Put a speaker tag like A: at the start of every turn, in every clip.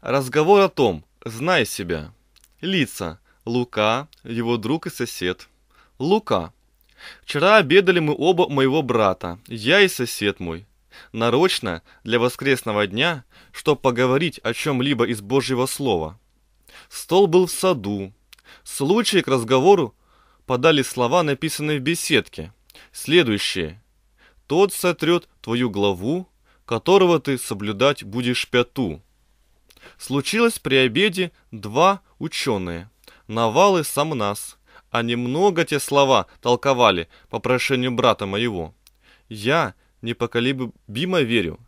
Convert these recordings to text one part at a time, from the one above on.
A: Разговор о том, знай себя. Лица. Лука, его друг и сосед. Лука. Вчера обедали мы оба моего брата, я и сосед мой. Нарочно, для воскресного дня, чтоб поговорить о чем-либо из Божьего Слова. Стол был в саду. Случай к разговору подали слова, написанные в беседке. Следующие. «Тот сотрет твою главу, которого ты соблюдать будешь пяту». Случилось при обеде два ученые, Навалы сам нас, а немного те слова толковали по прошению брата моего. Я непоколебимо верю,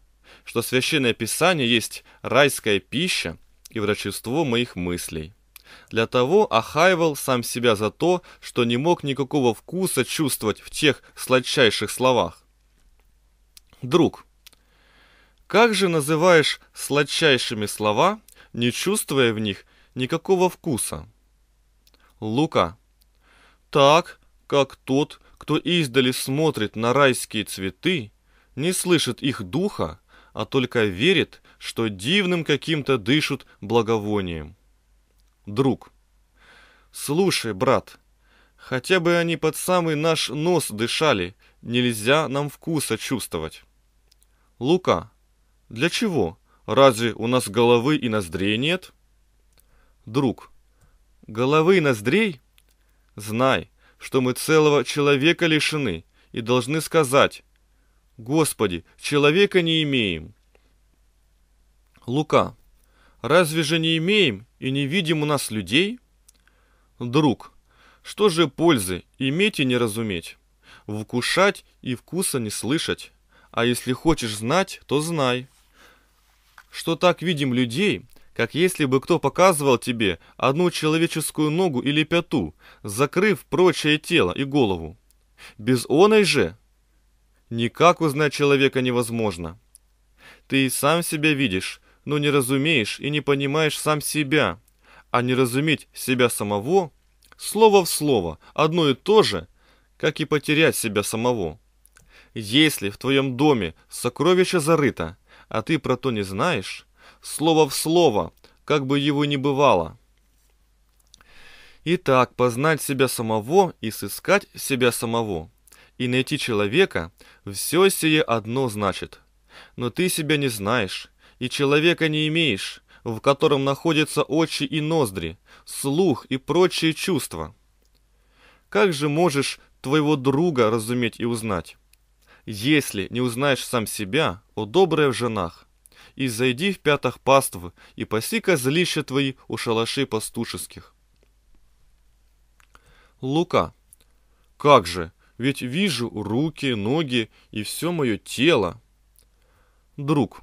A: что Священное Писание есть райская пища и врачество моих мыслей. Для того охаивал сам себя за то, что не мог никакого вкуса чувствовать в тех сладчайших словах. Друг, как же называешь сладчайшими слова, не чувствуя в них никакого вкуса? Лука. Так, как тот, кто издали смотрит на райские цветы, не слышит их духа, а только верит, что дивным каким-то дышат благовонием. Друг. Слушай, брат, хотя бы они под самый наш нос дышали, нельзя нам вкуса чувствовать. Лука. Для чего? Разве у нас головы и ноздрей нет? Друг. Головы и ноздрей? Знай, что мы целого человека лишены и должны сказать «Господи, человека не имеем». Лука. Разве же не имеем и не видим у нас людей? Друг. Что же пользы иметь и не разуметь? Вкушать и вкуса не слышать. А если хочешь знать, то знай что так видим людей, как если бы кто показывал тебе одну человеческую ногу или пяту, закрыв прочее тело и голову. Без оной же никак узнать человека невозможно. Ты и сам себя видишь, но не разумеешь и не понимаешь сам себя, а не разуметь себя самого слово в слово одно и то же, как и потерять себя самого. Если в твоем доме сокровище зарыто, а ты про то не знаешь? Слово в слово, как бы его ни бывало. Итак, познать себя самого и сыскать себя самого, и найти человека, все сие одно значит. Но ты себя не знаешь, и человека не имеешь, в котором находятся очи и ноздри, слух и прочие чувства. Как же можешь твоего друга разуметь и узнать? Если не узнаешь сам себя, о добрая в женах, и зайди в пятах паствы, и паси козлища твои у шалашей пастушеских. Лука. Как же, ведь вижу руки, ноги и все мое тело. Друг.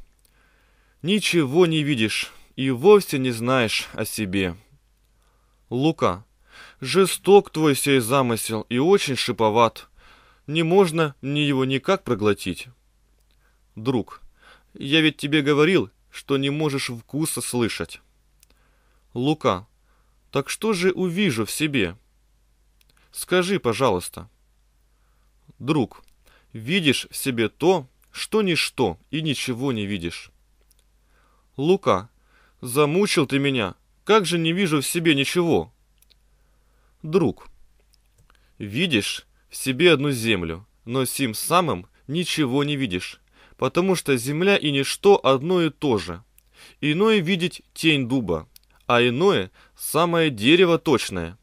A: Ничего не видишь и вовсе не знаешь о себе. Лука. Жесток твой сей замысел и очень шиповат. Не можно мне его никак проглотить. Друг, я ведь тебе говорил, что не можешь вкуса слышать. Лука, так что же увижу в себе? Скажи, пожалуйста. Друг, видишь в себе то, что ничто и ничего не видишь. Лука, замучил ты меня, как же не вижу в себе ничего? Друг, видишь, в себе одну землю, но сим самым ничего не видишь, потому что земля и ничто одно и то же. Иное видеть тень дуба, а иное самое дерево точное.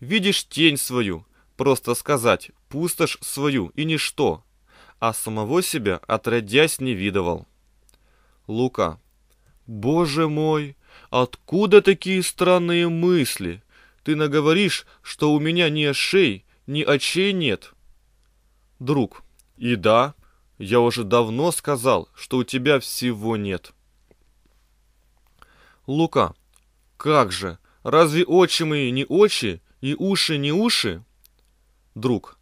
A: Видишь тень свою, просто сказать, пустошь свою и ничто, а самого себя отродясь не видовал. Лука. Боже мой, откуда такие странные мысли? Ты наговоришь, что у меня не шей? ни очей нет. Друг, и да, я уже давно сказал, что у тебя всего нет. Лука, как же, разве очи мои не очи и уши не уши? Друг,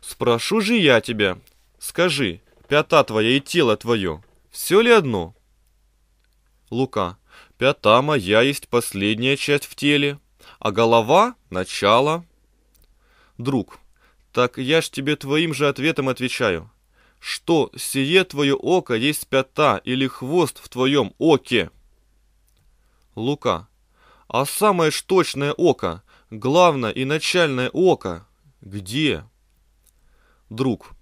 A: спрошу же я тебя, скажи, пята твоя и тело твое, все ли одно? Лука, пята моя есть последняя часть в теле, а голова — начало — друг, так я ж тебе твоим же ответом отвечаю, что сие твое око есть пята или хвост в твоем оке. Лука. А самое ж точное око, главное и начальное око, где? Друг.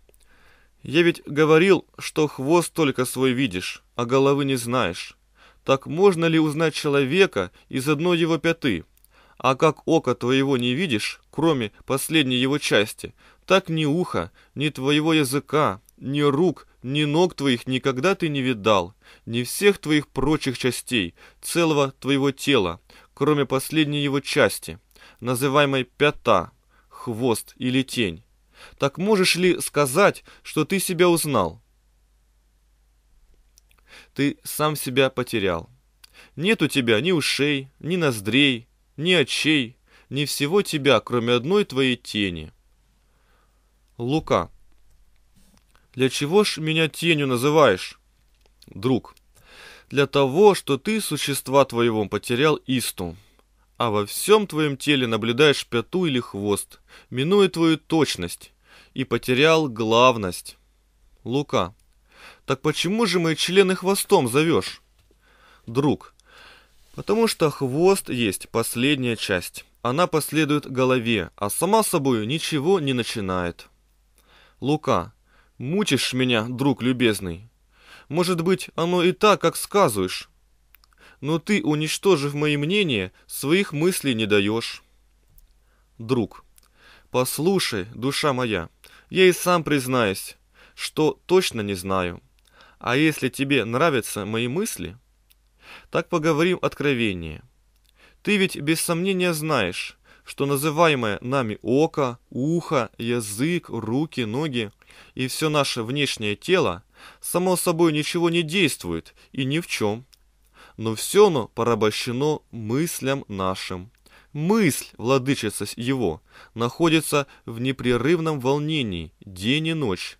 A: Я ведь говорил, что хвост только свой видишь, а головы не знаешь. Так можно ли узнать человека из одной его пяты? А как око твоего не видишь, кроме последней его части, так ни уха, ни твоего языка, ни рук, ни ног твоих никогда ты не видал, ни всех твоих прочих частей, целого твоего тела, кроме последней его части, называемой пята, хвост или тень. Так можешь ли сказать, что ты себя узнал? Ты сам себя потерял. Нет у тебя ни ушей, ни ноздрей, ни очей, ни всего тебя, кроме одной твоей тени. Лука. Для чего ж меня тенью называешь? Друг. Для того, что ты существа твоего потерял исту, а во всем твоем теле наблюдаешь пяту или хвост, минуя твою точность, и потерял главность. Лука. Так почему же мы члены хвостом зовешь? Друг. Потому что хвост есть последняя часть. Она последует голове, а сама собою ничего не начинает. Лука, мучишь меня, друг любезный. Может быть, оно и так, как сказываешь. Но ты, уничтожив мои мнения, своих мыслей не даешь. Друг, послушай, душа моя, я и сам признаюсь, что точно не знаю. А если тебе нравятся мои мысли, так поговорим откровение. Ты ведь без сомнения знаешь, что называемое нами око, ухо, язык, руки, ноги и все наше внешнее тело само собой ничего не действует и ни в чем. Но все оно порабощено мыслям нашим. Мысль, владычица его, находится в непрерывном волнении день и ночь.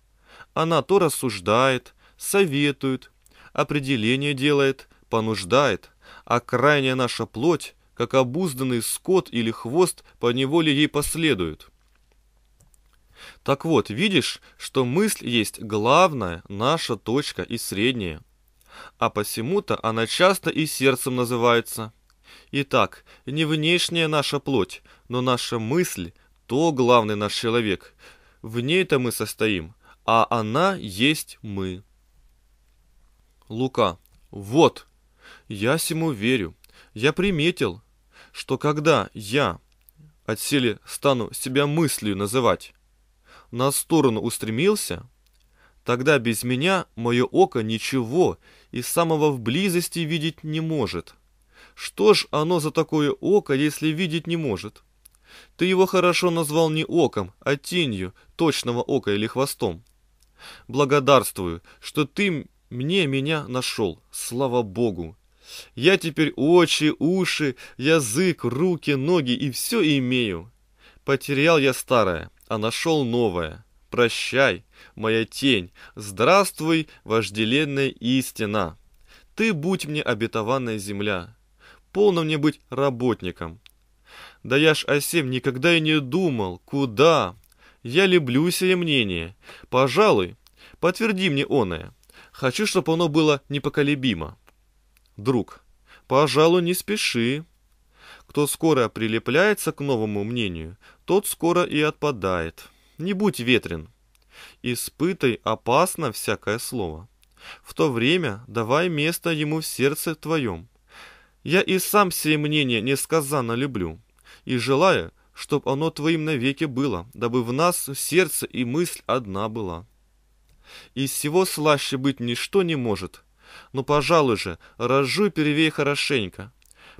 A: Она то рассуждает, советует, определение делает, понуждает, а крайняя наша плоть, как обузданный скот или хвост, по неволе ей последует. Так вот, видишь, что мысль есть главная наша точка и средняя. А посему-то она часто и сердцем называется. Итак, не внешняя наша плоть, но наша мысль – то главный наш человек. В ней-то мы состоим, а она есть мы. Лука. Вот, я сему верю. Я приметил, что когда я от отсели стану себя мыслью называть, на сторону устремился, тогда без меня мое око ничего и самого в близости видеть не может. Что ж оно за такое око, если видеть не может? Ты его хорошо назвал не оком, а тенью, точного ока или хвостом. Благодарствую, что ты мне меня нашел, слава богу. Я теперь очи, уши, язык, руки, ноги и все имею. Потерял я старое, а нашел новое. Прощай, моя тень, здравствуй, вожделенная истина. Ты будь мне обетованная земля, полно мне быть работником. Да я ж о сем никогда и не думал, куда? Я люблю сие мнение. Пожалуй, подтверди мне оное. Хочу, чтобы оно было непоколебимо. Друг, пожалуй, не спеши. Кто скоро прилепляется к новому мнению, тот скоро и отпадает. Не будь ветрен. Испытай опасно всякое слово. В то время давай место ему в сердце твоем. Я и сам сие мнение несказанно люблю, и желаю, чтоб оно твоим навеки было, дабы в нас сердце и мысль одна была. Из всего слаще быть ничто не может — ну, пожалуй же, разжуй перевей хорошенько.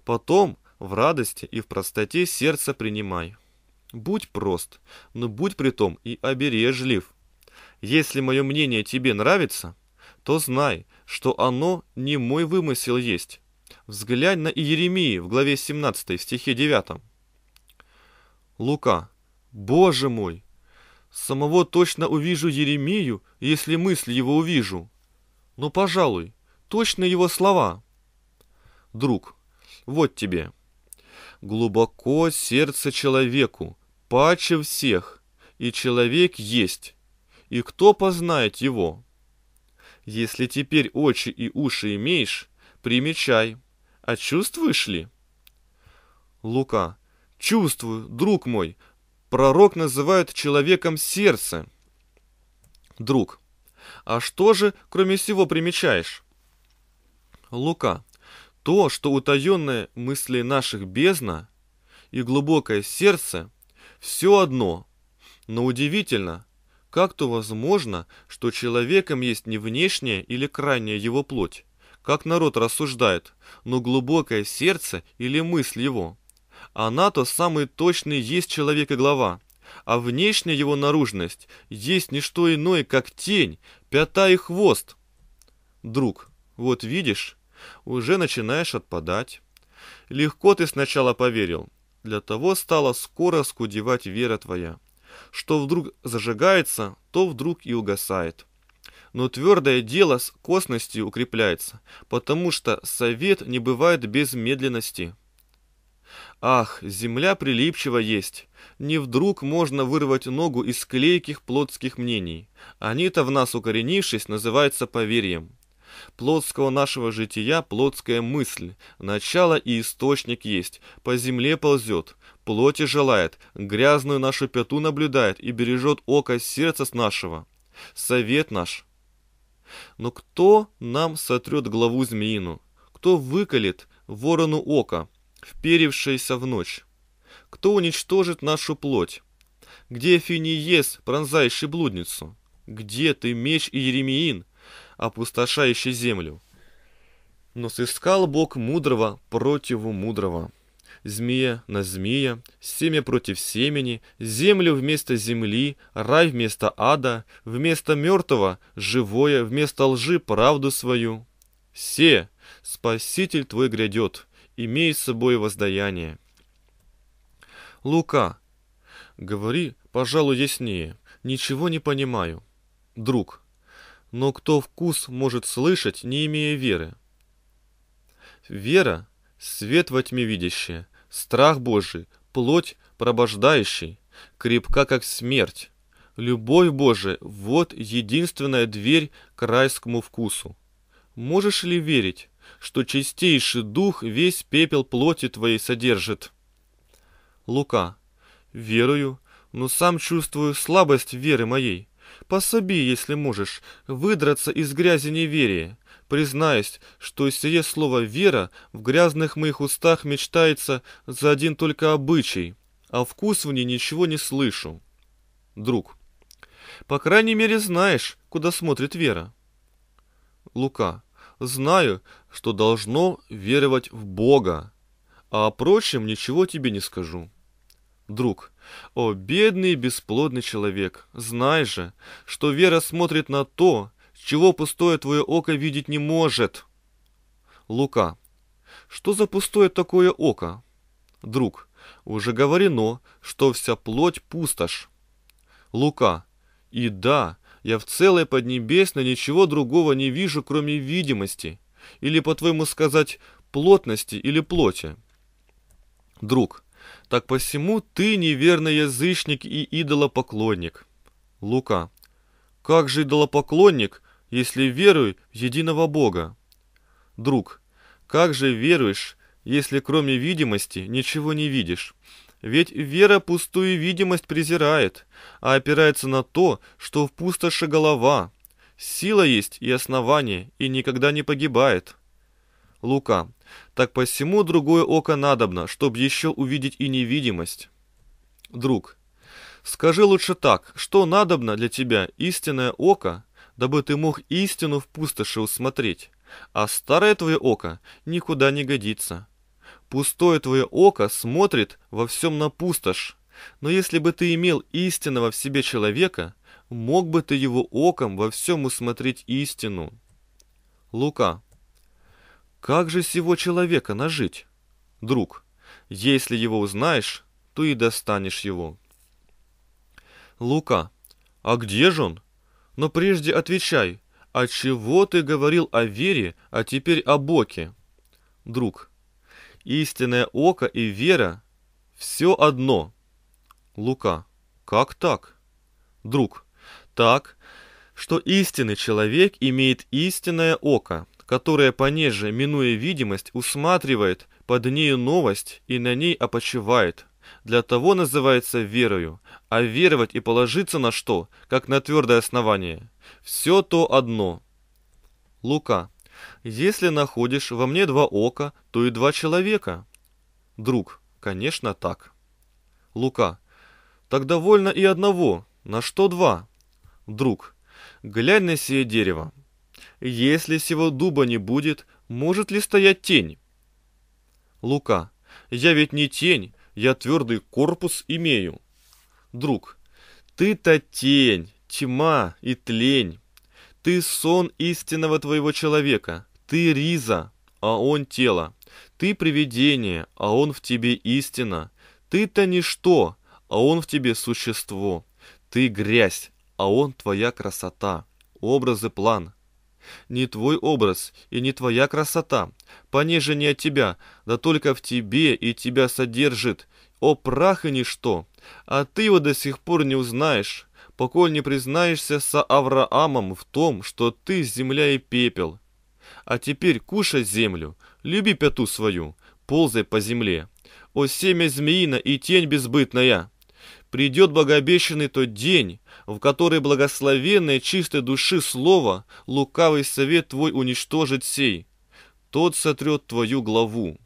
A: Потом в радости и в простоте сердца принимай. Будь прост, но будь при том и обережлив. Если мое мнение тебе нравится, то знай, что оно не мой вымысел есть. Взглянь на Иеремии в главе 17 стихе 9. Лука. Боже мой! Самого точно увижу Еремию, если мысль его увижу. Но, ну, пожалуй, точно его слова. «Друг, вот тебе. Глубоко сердце человеку, паче всех, и человек есть, и кто познает его? Если теперь очи и уши имеешь, примечай, а чувствуешь ли?» Лука. «Чувствую, друг мой, пророк называют человеком сердце». Друг. «А что же, кроме всего, примечаешь?» Лука. То, что утаенные мысли наших бездна и глубокое сердце, все одно. Но удивительно, как то возможно, что человеком есть не внешняя или крайняя его плоть, как народ рассуждает, но глубокое сердце или мысль его. Она-то самый точный есть человек и глава, а внешняя его наружность есть не что иное, как тень, пята и хвост. Друг, вот видишь, уже начинаешь отпадать. Легко ты сначала поверил, для того стала скоро скудевать вера твоя. Что вдруг зажигается, то вдруг и угасает. Но твердое дело с косностью укрепляется, потому что совет не бывает без медленности. Ах, земля прилипчива есть. Не вдруг можно вырвать ногу из клейких плотских мнений. Они-то в нас укоренившись называются поверьем плотского нашего жития плотская мысль, начало и источник есть, по земле ползет, плоти желает, грязную нашу пяту наблюдает и бережет око сердца с нашего. Совет наш. Но кто нам сотрет главу змеину? Кто выколет ворону око, вперевшееся в ночь? Кто уничтожит нашу плоть? Где Финиес, пронзающий блудницу? Где ты, меч и еремеин опустошающий землю. Но сыскал Бог мудрого противу мудрого. Змея на змея, семя против семени, землю вместо земли, рай вместо ада, вместо мертвого — живое, вместо лжи — правду свою. Все, Спаситель твой грядет, имей с собой воздаяние. Лука, говори, пожалуй, яснее, ничего не понимаю. Друг, но кто вкус может слышать, не имея веры? Вера — свет во тьме видящая, страх Божий, плоть пробождающий, крепка как смерть. Любовь Божия — вот единственная дверь к райскому вкусу. Можешь ли верить, что чистейший дух весь пепел плоти твоей содержит? Лука. Верую, но сам чувствую слабость веры моей. Пособи, если можешь, выдраться из грязи неверия. Признаюсь, что сие слово «вера» в грязных моих устах мечтается за один только обычай, а вкус в ней ничего не слышу. Друг. По крайней мере знаешь, куда смотрит вера. Лука. Знаю, что должно веровать в Бога, а о прочем ничего тебе не скажу друг. О, бедный бесплодный человек, знай же, что вера смотрит на то, чего пустое твое око видеть не может. Лука. Что за пустое такое око? Друг. Уже говорено, что вся плоть пустошь. Лука. И да, я в целой Поднебесной ничего другого не вижу, кроме видимости. Или, по-твоему сказать, плотности или плоти. Друг. Так посему ты неверный язычник и идолопоклонник. Лука. Как же идолопоклонник, если верую в единого Бога? Друг. Как же веруешь, если кроме видимости ничего не видишь? Ведь вера пустую видимость презирает, а опирается на то, что в пустоши голова. Сила есть и основание, и никогда не погибает. Лука. Так посему другое око надобно, чтоб еще увидеть и невидимость. Друг, скажи лучше так, что надобно для тебя истинное око, дабы ты мог истину в пустоши усмотреть, а старое твое око никуда не годится. Пустое твое око смотрит во всем на пустошь, но если бы ты имел истинного в себе человека, мог бы ты его оком во всем усмотреть истину. Лука как же сего человека нажить? Друг, если его узнаешь, то и достанешь его. Лука, а где же он? Но прежде отвечай, а чего ты говорил о вере, а теперь о Боке? Друг, истинное око и вера — все одно. Лука, как так? Друг, так, что истинный человек имеет истинное око — которая понеже, минуя видимость, усматривает под нею новость и на ней опочивает. Для того называется верою, а веровать и положиться на что, как на твердое основание. Все то одно. Лука. Если находишь во мне два ока, то и два человека. Друг. Конечно, так. Лука. Так довольно и одного, на что два? Друг. Глянь на сие дерево, если сего дуба не будет, может ли стоять тень? Лука. Я ведь не тень, я твердый корпус имею. Друг. Ты-то тень, тьма и тлень. Ты сон истинного твоего человека. Ты риза, а он тело. Ты привидение, а он в тебе истина. Ты-то ничто, а он в тебе существо. Ты грязь, а он твоя красота. Образы план, не твой образ и не твоя красота, пониже не от тебя, да только в тебе и тебя содержит, о прах и ничто, а ты его до сих пор не узнаешь, поколь не признаешься со Авраамом в том, что ты земля и пепел. А теперь кушай землю, люби пяту свою, ползай по земле. О семя змеина и тень безбытная! Придет благообещанный тот день, в которой благословенное чистой души слово, лукавый совет твой уничтожит сей. Тот сотрет твою главу.